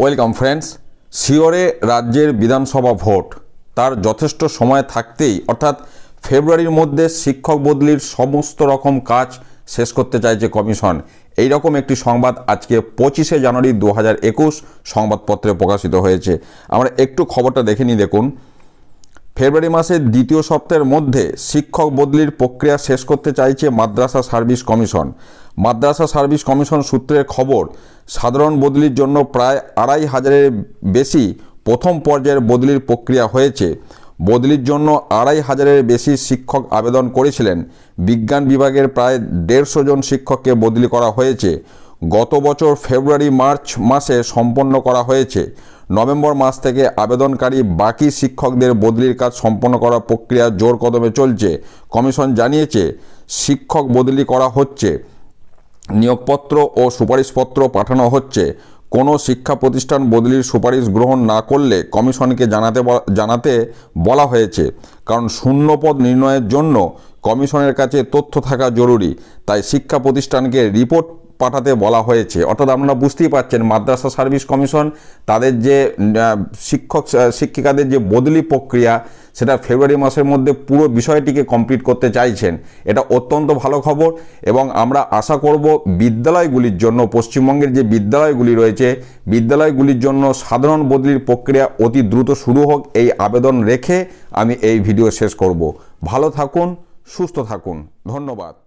welcome friends শিওরে রাজ্যের বিধানসভা vote তার যথেষ্ট সময় থাকতেই অর্থাৎ ফেব্রুয়ারির মধ্যে শিক্ষক বদলির সমস্ত রকম কাজ শেষ করতে চাইছে কমিশন এই রকম একটি সংবাদ আজকে পঁচিশে জানুয়ারি দু হাজার একুশ সংবাদপত্রে প্রকাশিত হয়েছে আমরা একটু খবরটা দেখে নিই দেখুন ফেব্রুয়ারি মাসের দ্বিতীয় সপ্তাহের মধ্যে শিক্ষক বদলির প্রক্রিয়া শেষ করতে চাইছে Madrasah Service Commission Madrasah Service Commission সূত্রের খবর সাধারণ বদলির জন্য প্রায় আড়াই হাজারের বেশি প্রথম পর্যায়ের বদলির প্রক্রিয়া হয়েছে বদলির জন্য আড়াই হাজারের বেশি শিক্ষক আবেদন করেছিলেন বিজ্ঞান বিভাগের প্রায় দেড়শো জন শিক্ষককে বদলি করা হয়েছে গত বছর ফেব্রুয়ারি মার্চ মাসে সম্পন্ন করা হয়েছে নভেম্বর মাস থেকে আবেদনকারী বাকি শিক্ষকদের বদলির কাজ সম্পন্ন করার প্রক্রিয়া জোর কদমে চলছে কমিশন জানিয়েছে শিক্ষক বদলি করা হচ্ছে নিয়োগপত্র ও সুপারিশপত্র পাঠানো হচ্ছে কোনো শিক্ষা প্রতিষ্ঠান বদলির সুপারিশ গ্রহণ না করলে কমিশনকে জানাতে জানাতে বলা হয়েছে কারণ শূন্য পদ নির্ণয়ের জন্য কমিশনের কাছে তথ্য থাকা জরুরি তাই শিক্ষা প্রতিষ্ঠানকে রিপোর্ট পাঠাতে বলা হয়েছে অর্থাৎ আপনারা বুঝতেই পারছেন মাদ্রাসা সার্ভিস কমিশন তাদের যে শিক্ষক শিক্ষিকাদের যে বদলি প্রক্রিয়া সেটা ফেব্রুয়ারি মাসের মধ্যে পুরো বিষয়টিকে কমপ্লিট করতে চাইছেন এটা অত্যন্ত ভালো খবর এবং আমরা আশা করব বিদ্যালয়গুলির জন্য পশ্চিমবঙ্গের যে বিদ্যালয়গুলি রয়েছে বিদ্যালয়গুলির জন্য সাধারণ বদলির প্রক্রিয়া অতি দ্রুত শুরু হোক এই আবেদন রেখে আমি এই ভিডিও শেষ করব ভালো থাকুন সুস্থ থাকুন ধন্যবাদ